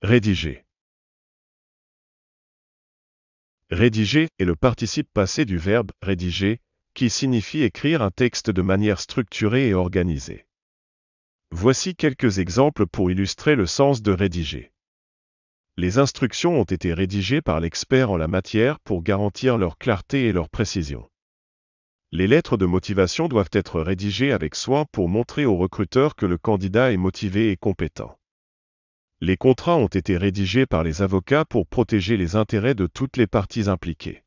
Rédiger. Rédiger est le participe passé du verbe rédiger, qui signifie écrire un texte de manière structurée et organisée. Voici quelques exemples pour illustrer le sens de rédiger. Les instructions ont été rédigées par l'expert en la matière pour garantir leur clarté et leur précision. Les lettres de motivation doivent être rédigées avec soin pour montrer au recruteur que le candidat est motivé et compétent. Les contrats ont été rédigés par les avocats pour protéger les intérêts de toutes les parties impliquées.